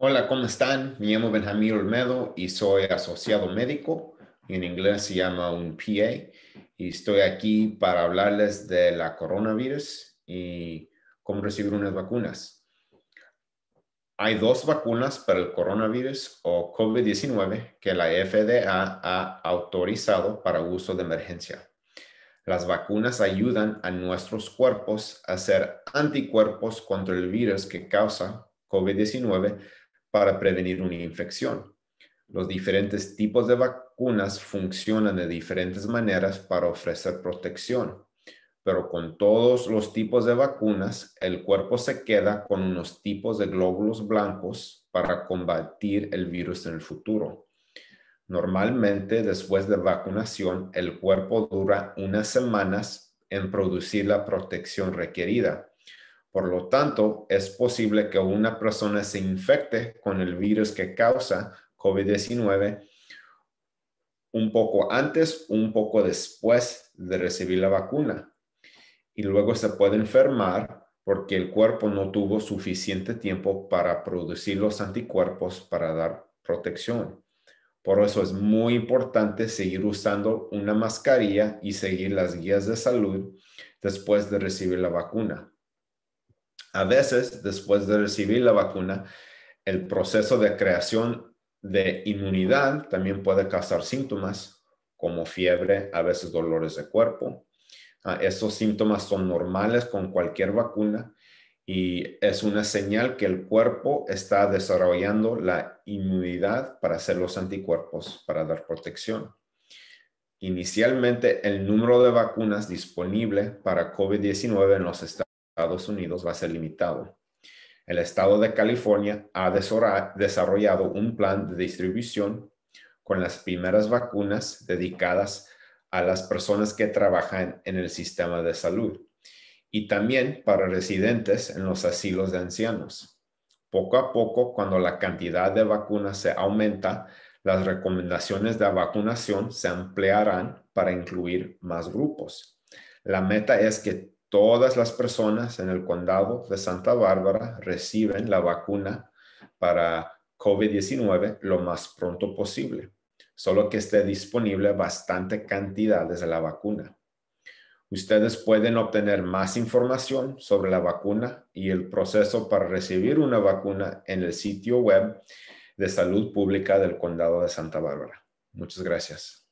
Hola, ¿cómo están? Me llamo Benjamín Olmedo y soy asociado médico. En inglés se llama un PA. Y estoy aquí para hablarles de la coronavirus y cómo recibir unas vacunas. Hay dos vacunas para el coronavirus o COVID-19 que la FDA ha autorizado para uso de emergencia. Las vacunas ayudan a nuestros cuerpos a hacer anticuerpos contra el virus que causa COVID-19 para prevenir una infección. Los diferentes tipos de vacunas funcionan de diferentes maneras para ofrecer protección, pero con todos los tipos de vacunas, el cuerpo se queda con unos tipos de glóbulos blancos para combatir el virus en el futuro. Normalmente, después de vacunación, el cuerpo dura unas semanas en producir la protección requerida por lo tanto, es posible que una persona se infecte con el virus que causa COVID-19 un poco antes, un poco después de recibir la vacuna. Y luego se puede enfermar porque el cuerpo no tuvo suficiente tiempo para producir los anticuerpos para dar protección. Por eso es muy importante seguir usando una mascarilla y seguir las guías de salud después de recibir la vacuna. A veces, después de recibir la vacuna, el proceso de creación de inmunidad también puede causar síntomas como fiebre, a veces dolores de cuerpo. Ah, esos síntomas son normales con cualquier vacuna y es una señal que el cuerpo está desarrollando la inmunidad para hacer los anticuerpos para dar protección. Inicialmente, el número de vacunas disponible para COVID-19 en los Estados Estados Unidos va a ser limitado. El estado de California ha desarrollado un plan de distribución con las primeras vacunas dedicadas a las personas que trabajan en el sistema de salud y también para residentes en los asilos de ancianos. Poco a poco, cuando la cantidad de vacunas se aumenta, las recomendaciones de vacunación se ampliarán para incluir más grupos. La meta es que todas las personas en el condado de Santa Bárbara reciben la vacuna para COVID-19 lo más pronto posible, solo que esté disponible bastante cantidad de la vacuna. Ustedes pueden obtener más información sobre la vacuna y el proceso para recibir una vacuna en el sitio web de salud pública del condado de Santa Bárbara. Muchas gracias.